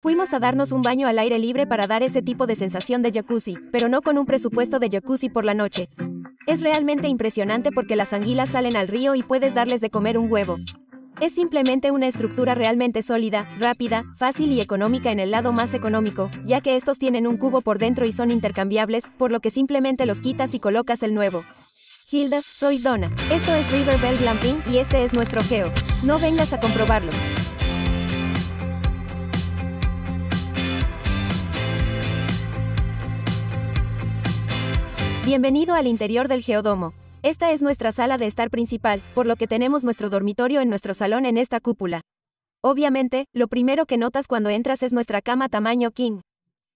Fuimos a darnos un mm. baño al aire libre para dar ese tipo de sensación de jacuzzi, pero no con un presupuesto de jacuzzi por la noche. Es realmente impresionante porque las anguilas salen al río y puedes darles de comer un huevo. Es simplemente una estructura realmente sólida, rápida, fácil y económica en el lado más económico, ya que estos tienen un cubo por dentro y son intercambiables, por lo que simplemente los quitas y colocas el nuevo. Hilda, soy Donna. Esto es Riverbell Glamping y este es nuestro geo. No vengas a comprobarlo. Bienvenido al interior del geodomo. Esta es nuestra sala de estar principal, por lo que tenemos nuestro dormitorio en nuestro salón en esta cúpula. Obviamente, lo primero que notas cuando entras es nuestra cama tamaño king.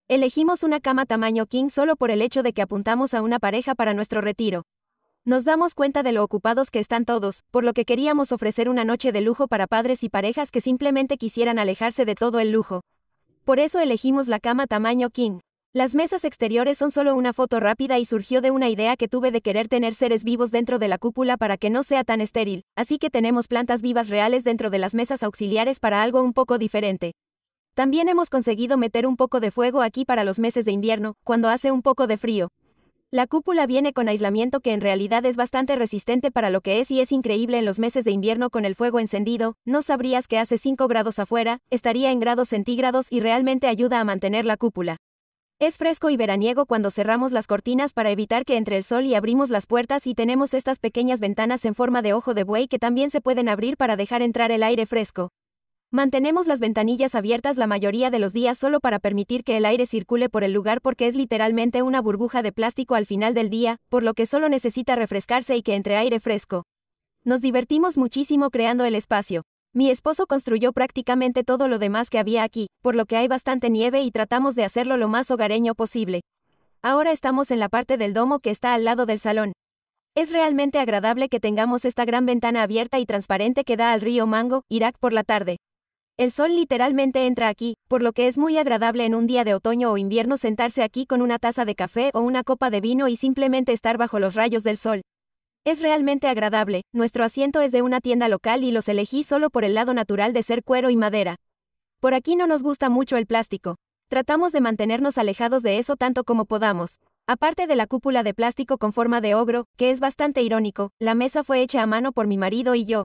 Elegimos una cama tamaño king solo por el hecho de que apuntamos a una pareja para nuestro retiro. Nos damos cuenta de lo ocupados que están todos, por lo que queríamos ofrecer una noche de lujo para padres y parejas que simplemente quisieran alejarse de todo el lujo. Por eso elegimos la cama tamaño king. Las mesas exteriores son solo una foto rápida y surgió de una idea que tuve de querer tener seres vivos dentro de la cúpula para que no sea tan estéril, así que tenemos plantas vivas reales dentro de las mesas auxiliares para algo un poco diferente. También hemos conseguido meter un poco de fuego aquí para los meses de invierno, cuando hace un poco de frío. La cúpula viene con aislamiento que en realidad es bastante resistente para lo que es y es increíble en los meses de invierno con el fuego encendido, no sabrías que hace 5 grados afuera, estaría en grados centígrados y realmente ayuda a mantener la cúpula. Es fresco y veraniego cuando cerramos las cortinas para evitar que entre el sol y abrimos las puertas y tenemos estas pequeñas ventanas en forma de ojo de buey que también se pueden abrir para dejar entrar el aire fresco. Mantenemos las ventanillas abiertas la mayoría de los días solo para permitir que el aire circule por el lugar porque es literalmente una burbuja de plástico al final del día, por lo que solo necesita refrescarse y que entre aire fresco. Nos divertimos muchísimo creando el espacio. Mi esposo construyó prácticamente todo lo demás que había aquí, por lo que hay bastante nieve y tratamos de hacerlo lo más hogareño posible. Ahora estamos en la parte del domo que está al lado del salón. Es realmente agradable que tengamos esta gran ventana abierta y transparente que da al río Mango, Irak por la tarde. El sol literalmente entra aquí, por lo que es muy agradable en un día de otoño o invierno sentarse aquí con una taza de café o una copa de vino y simplemente estar bajo los rayos del sol. Es realmente agradable, nuestro asiento es de una tienda local y los elegí solo por el lado natural de ser cuero y madera. Por aquí no nos gusta mucho el plástico. Tratamos de mantenernos alejados de eso tanto como podamos. Aparte de la cúpula de plástico con forma de ogro, que es bastante irónico, la mesa fue hecha a mano por mi marido y yo.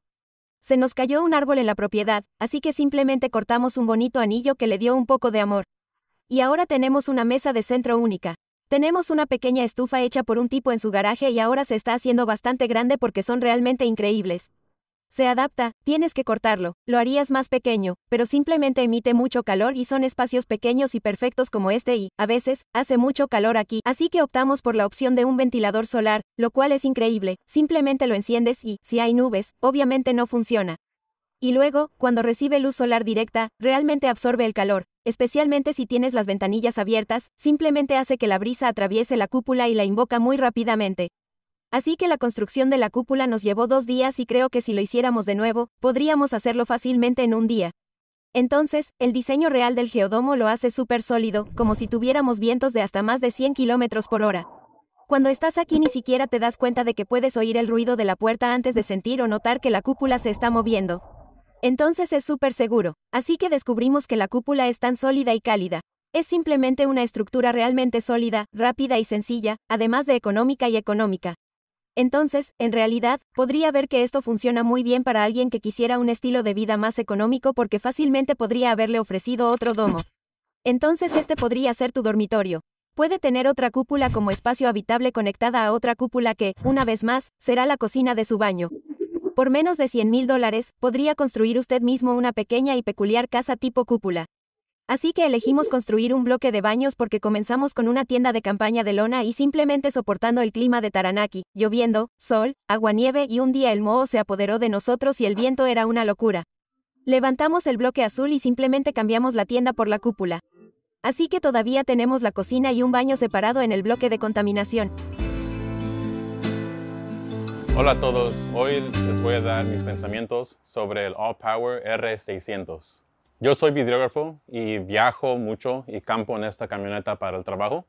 Se nos cayó un árbol en la propiedad, así que simplemente cortamos un bonito anillo que le dio un poco de amor. Y ahora tenemos una mesa de centro única. Tenemos una pequeña estufa hecha por un tipo en su garaje y ahora se está haciendo bastante grande porque son realmente increíbles. Se adapta, tienes que cortarlo, lo harías más pequeño, pero simplemente emite mucho calor y son espacios pequeños y perfectos como este y, a veces, hace mucho calor aquí, así que optamos por la opción de un ventilador solar, lo cual es increíble, simplemente lo enciendes y, si hay nubes, obviamente no funciona. Y luego, cuando recibe luz solar directa, realmente absorbe el calor, especialmente si tienes las ventanillas abiertas, simplemente hace que la brisa atraviese la cúpula y la invoca muy rápidamente. Así que la construcción de la cúpula nos llevó dos días y creo que si lo hiciéramos de nuevo, podríamos hacerlo fácilmente en un día. Entonces, el diseño real del geodomo lo hace súper sólido, como si tuviéramos vientos de hasta más de 100 km por hora. Cuando estás aquí ni siquiera te das cuenta de que puedes oír el ruido de la puerta antes de sentir o notar que la cúpula se está moviendo. Entonces es súper seguro. Así que descubrimos que la cúpula es tan sólida y cálida. Es simplemente una estructura realmente sólida, rápida y sencilla, además de económica y económica. Entonces, en realidad, podría ver que esto funciona muy bien para alguien que quisiera un estilo de vida más económico porque fácilmente podría haberle ofrecido otro domo. Entonces este podría ser tu dormitorio. Puede tener otra cúpula como espacio habitable conectada a otra cúpula que, una vez más, será la cocina de su baño. Por menos de 100 mil dólares, podría construir usted mismo una pequeña y peculiar casa tipo cúpula. Así que elegimos construir un bloque de baños porque comenzamos con una tienda de campaña de lona y simplemente soportando el clima de Taranaki, lloviendo, sol, agua nieve y un día el moho se apoderó de nosotros y el viento era una locura. Levantamos el bloque azul y simplemente cambiamos la tienda por la cúpula. Así que todavía tenemos la cocina y un baño separado en el bloque de contaminación. Hola a todos, hoy les voy a dar mis pensamientos sobre el All Power R600. Yo soy videógrafo y viajo mucho y campo en esta camioneta para el trabajo,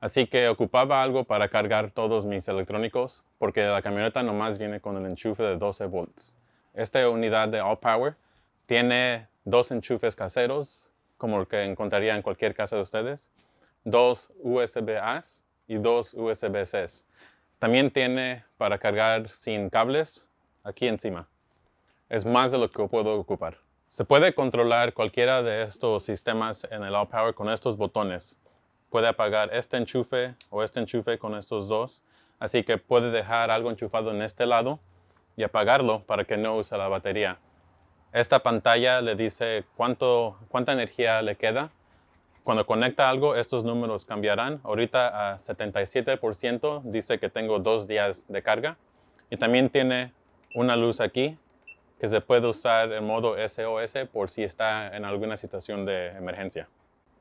así que ocupaba algo para cargar todos mis electrónicos porque la camioneta nomás viene con el enchufe de 12 volts. Esta unidad de All Power tiene dos enchufes caseros, como el que encontraría en cualquier casa de ustedes, dos USB-A's y dos USB-C's. También tiene para cargar sin cables aquí encima. Es más de lo que puedo ocupar. Se puede controlar cualquiera de estos sistemas en el All Power con estos botones. Puede apagar este enchufe o este enchufe con estos dos. Así que puede dejar algo enchufado en este lado y apagarlo para que no use la batería. Esta pantalla le dice cuánto, cuánta energía le queda cuando conecta algo, estos números cambiarán. Ahorita ah, a 77% dice que tengo dos días de carga. Y también tiene una luz aquí que se puede usar en modo SOS por si está en alguna situación de emergencia.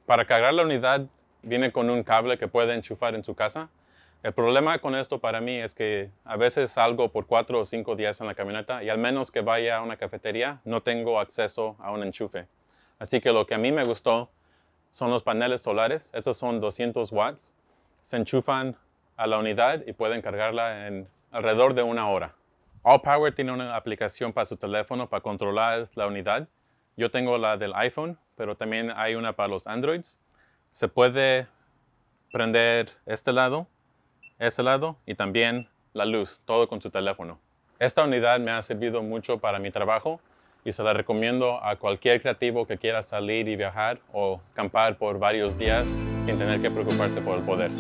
Para cargar la unidad viene con un cable que puede enchufar en su casa. El problema con esto para mí es que a veces salgo por cuatro o cinco días en la camioneta y al menos que vaya a una cafetería no tengo acceso a un enchufe. Así que lo que a mí me gustó son los paneles solares. Estos son 200 watts. Se enchufan a la unidad y pueden cargarla en alrededor de una hora. All Power tiene una aplicación para su teléfono para controlar la unidad. Yo tengo la del iPhone, pero también hay una para los Androids. Se puede prender este lado, ese lado y también la luz, todo con su teléfono. Esta unidad me ha servido mucho para mi trabajo y se la recomiendo a cualquier creativo que quiera salir y viajar o campar por varios días sin tener que preocuparse por el poder.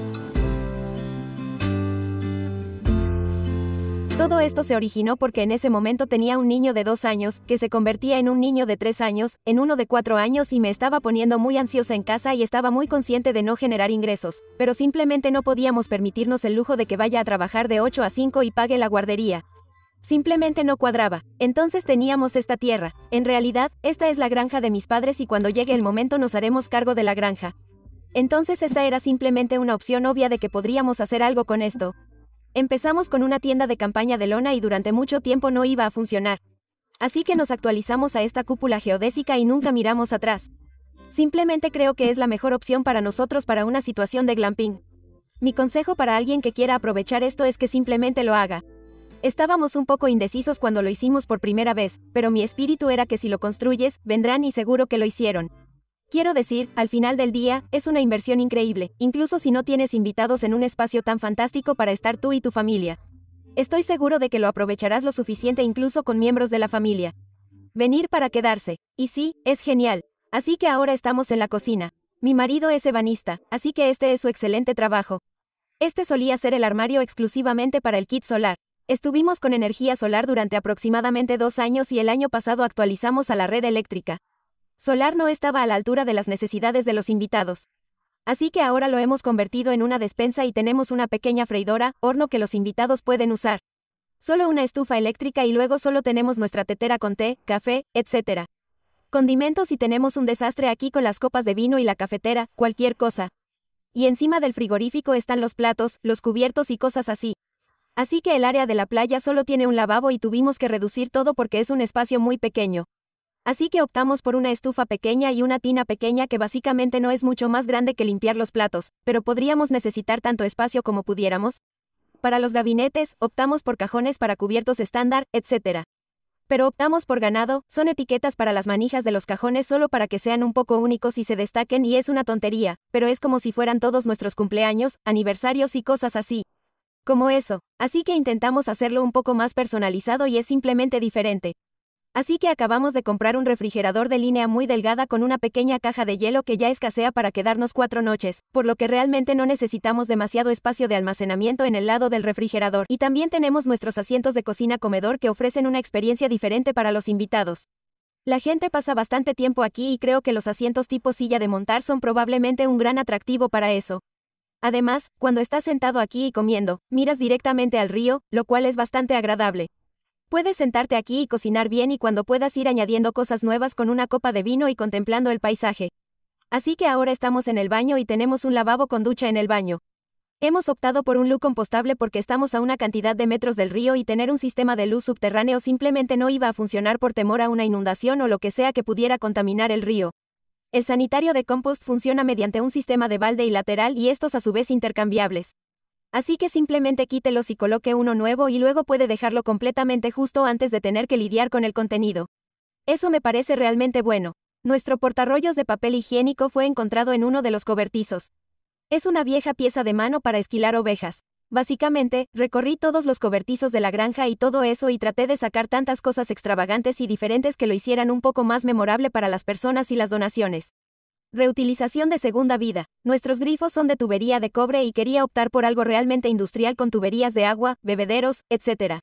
Todo esto se originó porque en ese momento tenía un niño de dos años, que se convertía en un niño de tres años, en uno de cuatro años y me estaba poniendo muy ansiosa en casa y estaba muy consciente de no generar ingresos, pero simplemente no podíamos permitirnos el lujo de que vaya a trabajar de 8 a 5 y pague la guardería. Simplemente no cuadraba. Entonces teníamos esta tierra. En realidad, esta es la granja de mis padres y cuando llegue el momento nos haremos cargo de la granja. Entonces esta era simplemente una opción obvia de que podríamos hacer algo con esto. Empezamos con una tienda de campaña de lona y durante mucho tiempo no iba a funcionar. Así que nos actualizamos a esta cúpula geodésica y nunca miramos atrás. Simplemente creo que es la mejor opción para nosotros para una situación de glamping. Mi consejo para alguien que quiera aprovechar esto es que simplemente lo haga. Estábamos un poco indecisos cuando lo hicimos por primera vez, pero mi espíritu era que si lo construyes, vendrán y seguro que lo hicieron. Quiero decir, al final del día, es una inversión increíble, incluso si no tienes invitados en un espacio tan fantástico para estar tú y tu familia. Estoy seguro de que lo aprovecharás lo suficiente incluso con miembros de la familia. Venir para quedarse. Y sí, es genial. Así que ahora estamos en la cocina. Mi marido es ebanista, así que este es su excelente trabajo. Este solía ser el armario exclusivamente para el kit solar, Estuvimos con energía solar durante aproximadamente dos años y el año pasado actualizamos a la red eléctrica. Solar no estaba a la altura de las necesidades de los invitados. Así que ahora lo hemos convertido en una despensa y tenemos una pequeña freidora, horno que los invitados pueden usar. Solo una estufa eléctrica y luego solo tenemos nuestra tetera con té, café, etc. Condimentos y tenemos un desastre aquí con las copas de vino y la cafetera, cualquier cosa. Y encima del frigorífico están los platos, los cubiertos y cosas así. Así que el área de la playa solo tiene un lavabo y tuvimos que reducir todo porque es un espacio muy pequeño. Así que optamos por una estufa pequeña y una tina pequeña que básicamente no es mucho más grande que limpiar los platos, pero podríamos necesitar tanto espacio como pudiéramos. Para los gabinetes, optamos por cajones para cubiertos estándar, etc. Pero optamos por ganado, son etiquetas para las manijas de los cajones solo para que sean un poco únicos y se destaquen y es una tontería, pero es como si fueran todos nuestros cumpleaños, aniversarios y cosas así. Como eso, así que intentamos hacerlo un poco más personalizado y es simplemente diferente. Así que acabamos de comprar un refrigerador de línea muy delgada con una pequeña caja de hielo que ya escasea para quedarnos cuatro noches, por lo que realmente no necesitamos demasiado espacio de almacenamiento en el lado del refrigerador. Y también tenemos nuestros asientos de cocina-comedor que ofrecen una experiencia diferente para los invitados. La gente pasa bastante tiempo aquí y creo que los asientos tipo silla de montar son probablemente un gran atractivo para eso. Además, cuando estás sentado aquí y comiendo, miras directamente al río, lo cual es bastante agradable. Puedes sentarte aquí y cocinar bien y cuando puedas ir añadiendo cosas nuevas con una copa de vino y contemplando el paisaje. Así que ahora estamos en el baño y tenemos un lavabo con ducha en el baño. Hemos optado por un luz compostable porque estamos a una cantidad de metros del río y tener un sistema de luz subterráneo simplemente no iba a funcionar por temor a una inundación o lo que sea que pudiera contaminar el río. El sanitario de compost funciona mediante un sistema de balde y lateral y estos a su vez intercambiables. Así que simplemente quítelos y coloque uno nuevo y luego puede dejarlo completamente justo antes de tener que lidiar con el contenido. Eso me parece realmente bueno. Nuestro portarrollos de papel higiénico fue encontrado en uno de los cobertizos. Es una vieja pieza de mano para esquilar ovejas. Básicamente, recorrí todos los cobertizos de la granja y todo eso y traté de sacar tantas cosas extravagantes y diferentes que lo hicieran un poco más memorable para las personas y las donaciones. Reutilización de segunda vida. Nuestros grifos son de tubería de cobre y quería optar por algo realmente industrial con tuberías de agua, bebederos, etc.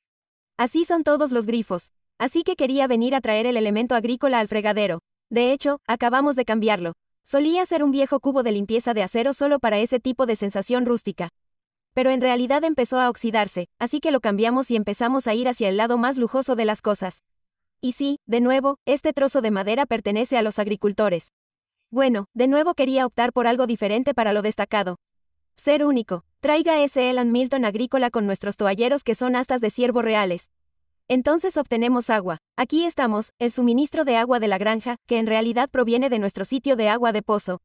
Así son todos los grifos. Así que quería venir a traer el elemento agrícola al fregadero. De hecho, acabamos de cambiarlo. Solía ser un viejo cubo de limpieza de acero solo para ese tipo de sensación rústica pero en realidad empezó a oxidarse, así que lo cambiamos y empezamos a ir hacia el lado más lujoso de las cosas. Y sí, de nuevo, este trozo de madera pertenece a los agricultores. Bueno, de nuevo quería optar por algo diferente para lo destacado. Ser único. Traiga ese Elan Milton agrícola con nuestros toalleros que son astas de ciervo reales. Entonces obtenemos agua. Aquí estamos, el suministro de agua de la granja, que en realidad proviene de nuestro sitio de agua de pozo.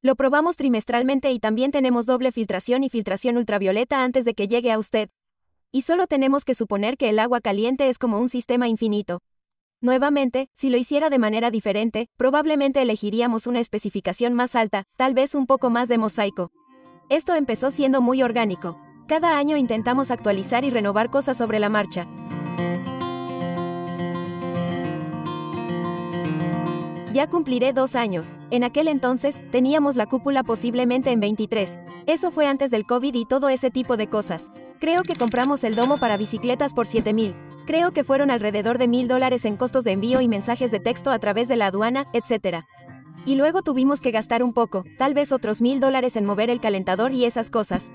Lo probamos trimestralmente y también tenemos doble filtración y filtración ultravioleta antes de que llegue a usted. Y solo tenemos que suponer que el agua caliente es como un sistema infinito. Nuevamente, si lo hiciera de manera diferente, probablemente elegiríamos una especificación más alta, tal vez un poco más de mosaico. Esto empezó siendo muy orgánico. Cada año intentamos actualizar y renovar cosas sobre la marcha. Ya cumpliré dos años. En aquel entonces, teníamos la cúpula posiblemente en 23. Eso fue antes del COVID y todo ese tipo de cosas. Creo que compramos el domo para bicicletas por 7 mil. Creo que fueron alrededor de mil dólares en costos de envío y mensajes de texto a través de la aduana, etc. Y luego tuvimos que gastar un poco, tal vez otros mil dólares en mover el calentador y esas cosas.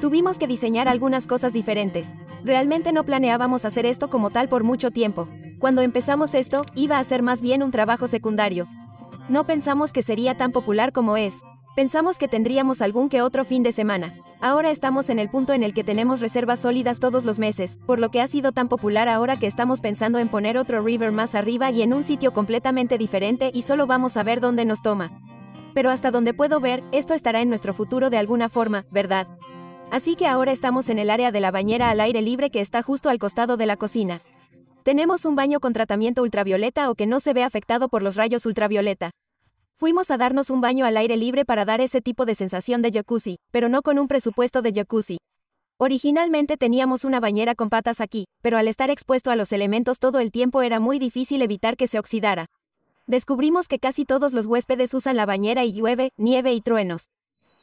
Tuvimos que diseñar algunas cosas diferentes. Realmente no planeábamos hacer esto como tal por mucho tiempo. Cuando empezamos esto, iba a ser más bien un trabajo secundario. No pensamos que sería tan popular como es. Pensamos que tendríamos algún que otro fin de semana. Ahora estamos en el punto en el que tenemos reservas sólidas todos los meses, por lo que ha sido tan popular ahora que estamos pensando en poner otro river más arriba y en un sitio completamente diferente y solo vamos a ver dónde nos toma. Pero hasta donde puedo ver, esto estará en nuestro futuro de alguna forma, ¿verdad? Así que ahora estamos en el área de la bañera al aire libre que está justo al costado de la cocina. Tenemos un baño con tratamiento ultravioleta o que no se ve afectado por los rayos ultravioleta. Fuimos a darnos un baño al aire libre para dar ese tipo de sensación de jacuzzi, pero no con un presupuesto de jacuzzi. Originalmente teníamos una bañera con patas aquí, pero al estar expuesto a los elementos todo el tiempo era muy difícil evitar que se oxidara. Descubrimos que casi todos los huéspedes usan la bañera y llueve, nieve y truenos.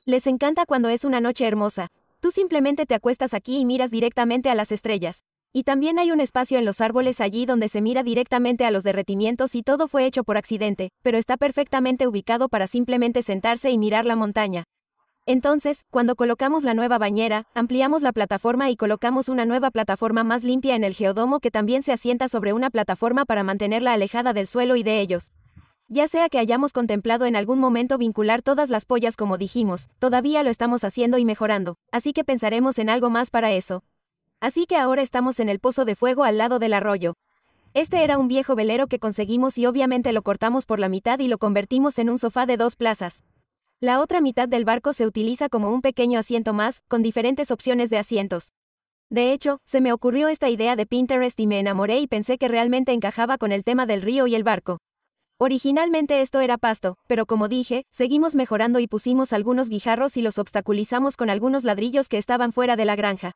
Les encanta cuando es una noche hermosa, Tú simplemente te acuestas aquí y miras directamente a las estrellas. Y también hay un espacio en los árboles allí donde se mira directamente a los derretimientos y todo fue hecho por accidente, pero está perfectamente ubicado para simplemente sentarse y mirar la montaña. Entonces, cuando colocamos la nueva bañera, ampliamos la plataforma y colocamos una nueva plataforma más limpia en el geodomo que también se asienta sobre una plataforma para mantenerla alejada del suelo y de ellos. Ya sea que hayamos contemplado en algún momento vincular todas las pollas como dijimos, todavía lo estamos haciendo y mejorando, así que pensaremos en algo más para eso. Así que ahora estamos en el pozo de fuego al lado del arroyo. Este era un viejo velero que conseguimos y obviamente lo cortamos por la mitad y lo convertimos en un sofá de dos plazas. La otra mitad del barco se utiliza como un pequeño asiento más, con diferentes opciones de asientos. De hecho, se me ocurrió esta idea de Pinterest y me enamoré y pensé que realmente encajaba con el tema del río y el barco. Originalmente esto era pasto, pero como dije, seguimos mejorando y pusimos algunos guijarros y los obstaculizamos con algunos ladrillos que estaban fuera de la granja.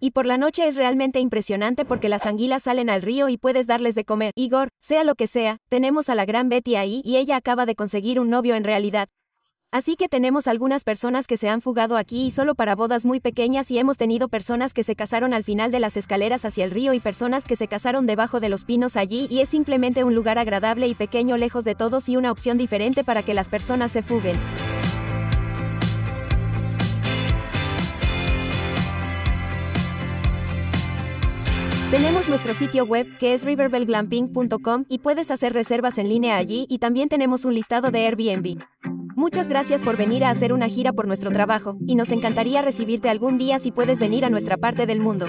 Y por la noche es realmente impresionante porque las anguilas salen al río y puedes darles de comer. Igor, sea lo que sea, tenemos a la gran Betty ahí y ella acaba de conseguir un novio en realidad. Así que tenemos algunas personas que se han fugado aquí y solo para bodas muy pequeñas y hemos tenido personas que se casaron al final de las escaleras hacia el río y personas que se casaron debajo de los pinos allí y es simplemente un lugar agradable y pequeño lejos de todos y una opción diferente para que las personas se fuguen. Tenemos nuestro sitio web, que es riverbellglamping.com, y puedes hacer reservas en línea allí y también tenemos un listado de Airbnb. Muchas gracias por venir a hacer una gira por nuestro trabajo, y nos encantaría recibirte algún día si puedes venir a nuestra parte del mundo.